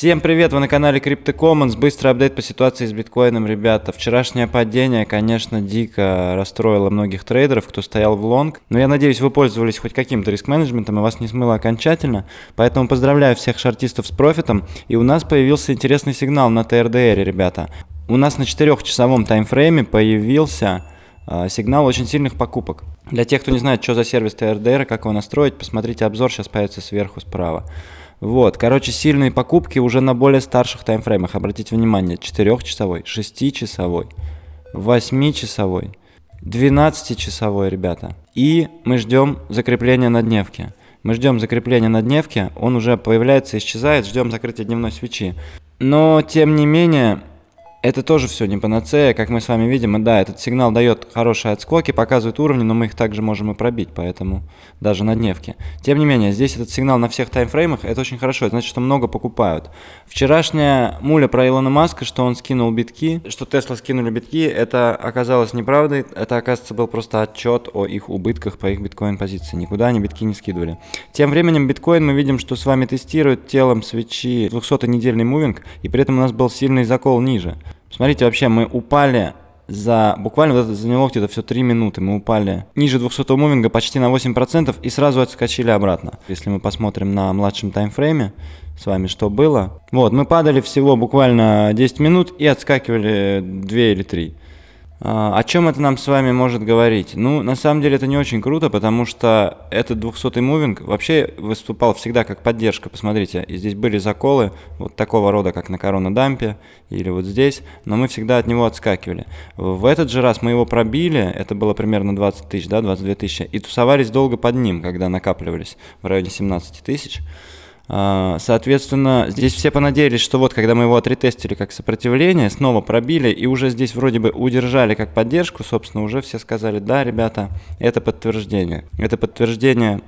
Всем привет, вы на канале Crypto Commons. Быстрый апдейт по ситуации с биткоином, ребята. Вчерашнее падение, конечно, дико расстроило многих трейдеров, кто стоял в лонг. Но я надеюсь, вы пользовались хоть каким-то риск-менеджментом и вас не смыло окончательно. Поэтому поздравляю всех шартистов с профитом. И у нас появился интересный сигнал на ТРДР, ребята. У нас на 4-часовом таймфрейме появился а, сигнал очень сильных покупок. Для тех, кто не знает, что за сервис ТРДР, как его настроить, посмотрите обзор, сейчас появится сверху справа. Вот, короче, сильные покупки уже на более старших таймфреймах. Обратите внимание, 4-часовой, 6-часовой, 8-часовой, 12-часовой, ребята. И мы ждем закрепления на дневке. Мы ждем закрепления на дневке, он уже появляется, исчезает, ждем закрытия дневной свечи. Но, тем не менее, это тоже все не панацея, как мы с вами видим, и да, этот сигнал дает хорошие отскоки, показывает уровни, но мы их также можем и пробить, поэтому даже на дневке. Тем не менее, здесь этот сигнал на всех таймфреймах, это очень хорошо, это значит, что много покупают. Вчерашняя муля про Илона Маска, что он скинул битки, что Тесла скинули битки, это оказалось неправдой, это, оказывается, был просто отчет о их убытках по их биткоин-позиции, никуда они битки не скидывали. Тем временем биткоин мы видим, что с вами тестирует телом свечи 200-недельный мувинг, и при этом у нас был сильный закол ниже. Смотрите, вообще мы упали за буквально вот это, за него где-то все 3 минуты мы упали ниже 200 мувинга почти на 8% и сразу отскочили обратно. Если мы посмотрим на младшем таймфрейме с вами, что было. Вот, мы падали всего буквально 10 минут и отскакивали 2 или 3. А, о чем это нам с вами может говорить? Ну, на самом деле это не очень круто, потому что этот 200-й мувинг вообще выступал всегда как поддержка, посмотрите. И здесь были заколы вот такого рода, как на коронадампе или вот здесь, но мы всегда от него отскакивали. В этот же раз мы его пробили, это было примерно 20 тысяч, да, 22 тысячи, и тусовались долго под ним, когда накапливались в районе 17 тысяч. А, соответственно, здесь все понадеялись, что вот когда мы его отретестили как сопротивление, снова пробили и уже здесь вроде бы удержали как поддержку, собственно, уже все сказали, да, ребята, это подтверждение. Это подтверждение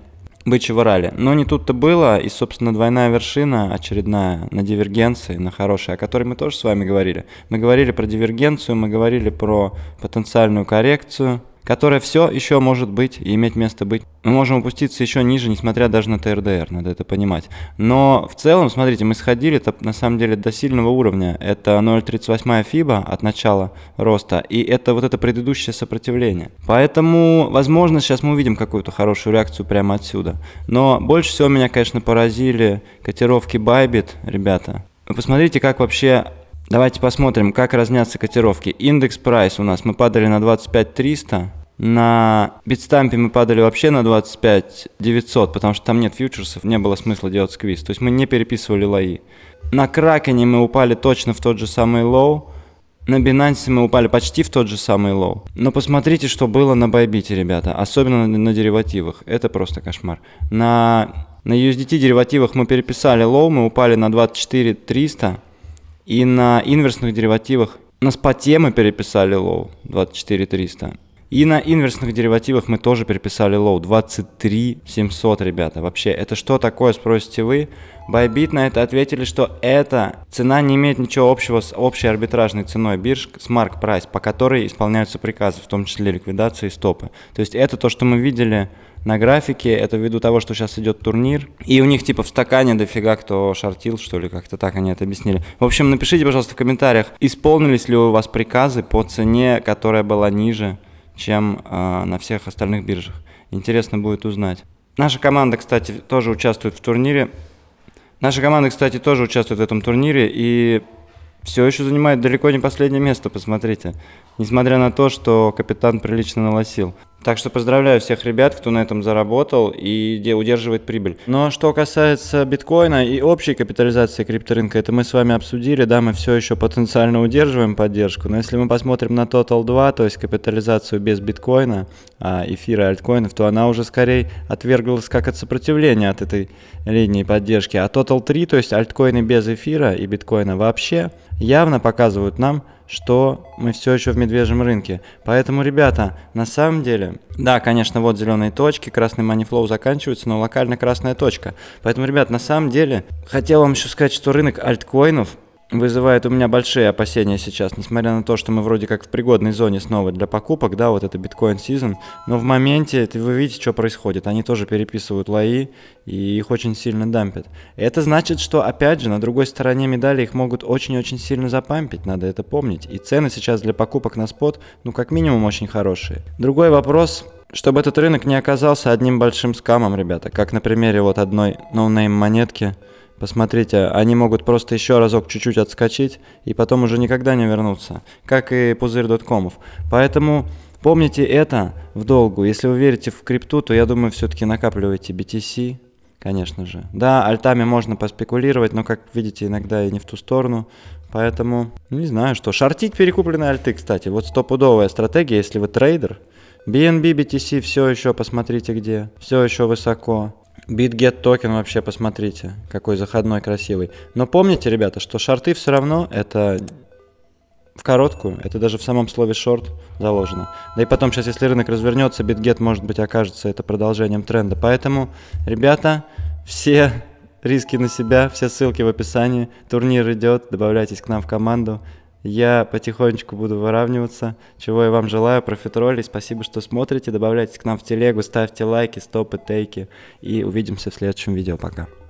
бычьего ралли. Но не тут-то было, и, собственно, двойная вершина очередная на дивергенции, на хорошей, о которой мы тоже с вами говорили. Мы говорили про дивергенцию, мы говорили про потенциальную коррекцию – которое все еще может быть и иметь место быть. Мы можем опуститься еще ниже, несмотря даже на ТРДР, надо это понимать. Но в целом, смотрите, мы сходили -то, на самом деле до сильного уровня. Это 0,38 FIBA от начала роста, и это вот это предыдущее сопротивление. Поэтому, возможно, сейчас мы увидим какую-то хорошую реакцию прямо отсюда. Но больше всего меня, конечно, поразили котировки Bybit, ребята. Вы посмотрите, как вообще Давайте посмотрим, как разнятся котировки. Индекс прайс у нас, мы падали на 25 300. На битстампе мы падали вообще на 25 900, потому что там нет фьючерсов, не было смысла делать сквиз. То есть мы не переписывали лои. На Кракене мы упали точно в тот же самый лоу. На Binance мы упали почти в тот же самый лоу. Но посмотрите, что было на Байбите, ребята. Особенно на, на деривативах. Это просто кошмар. На, на USDT деривативах мы переписали лоу, мы упали на 24 300 и на инверсных деривативах. На споте мы переписали лоу 24300. И на инверсных деривативах мы тоже переписали лоу 23 700, ребята. Вообще, это что такое, спросите вы? Bybit на это ответили, что эта цена не имеет ничего общего с общей арбитражной ценой бирж с mark price, по которой исполняются приказы, в том числе ликвидации и стопы. То есть это то, что мы видели на графике, это ввиду того, что сейчас идет турнир, и у них типа в стакане дофига кто шортил, что ли, как-то так они это объяснили. В общем, напишите, пожалуйста, в комментариях, исполнились ли у вас приказы по цене, которая была ниже чем э, на всех остальных биржах. Интересно будет узнать. Наша команда, кстати, тоже участвует в турнире. Наша команда, кстати, тоже участвует в этом турнире и все еще занимает далеко не последнее место, посмотрите. Несмотря на то, что капитан прилично налосил. Так что поздравляю всех ребят, кто на этом заработал и где удерживает прибыль. Но что касается биткоина и общей капитализации крипторынка, это мы с вами обсудили, да, мы все еще потенциально удерживаем поддержку, но если мы посмотрим на Total 2, то есть капитализацию без биткоина, а, эфира альткоинов, то она уже скорее отверглась как от сопротивления от этой линии поддержки. А Total 3, то есть альткоины без эфира и биткоина вообще, явно показывают нам, что мы все еще в медвежьем рынке. Поэтому, ребята, на самом деле, да, конечно, вот зеленые точки, красный манифлоу заканчивается, но локально красная точка. Поэтому, ребят, на самом деле, хотел вам еще сказать, что рынок альткоинов – вызывает у меня большие опасения сейчас, несмотря на то, что мы вроде как в пригодной зоне снова для покупок, да, вот это биткоин сезон, но в моменте ты, вы видите, что происходит, они тоже переписывают лои и их очень сильно дампят. Это значит, что опять же на другой стороне медали их могут очень-очень сильно запампить, надо это помнить, и цены сейчас для покупок на спот, ну как минимум очень хорошие. Другой вопрос, чтобы этот рынок не оказался одним большим скамом, ребята, как на примере вот одной ноунейм монетки, Посмотрите, они могут просто еще разок чуть-чуть отскочить и потом уже никогда не вернуться, как и пузырь доткомов. Поэтому помните это в долгу. Если вы верите в крипту, то я думаю, все-таки накапливайте BTC, конечно же. Да, альтами можно поспекулировать, но, как видите, иногда и не в ту сторону. Поэтому, ну, не знаю что. Шортить перекупленные альты, кстати. Вот стопудовая стратегия, если вы трейдер. BNB, BTC все еще, посмотрите где. Все еще высоко. BitGet токен вообще посмотрите, какой заходной красивый. Но помните, ребята, что шорты все равно это в короткую, это даже в самом слове шорт заложено. Да и потом сейчас, если рынок развернется, BitGet, может быть, окажется это продолжением тренда. Поэтому, ребята, все риски на себя, все ссылки в описании. Турнир идет, добавляйтесь к нам в команду. Я потихонечку буду выравниваться, чего я вам желаю. Профитроли, спасибо, что смотрите. Добавляйтесь к нам в телегу, ставьте лайки, стопы, тейки. И увидимся в следующем видео. Пока.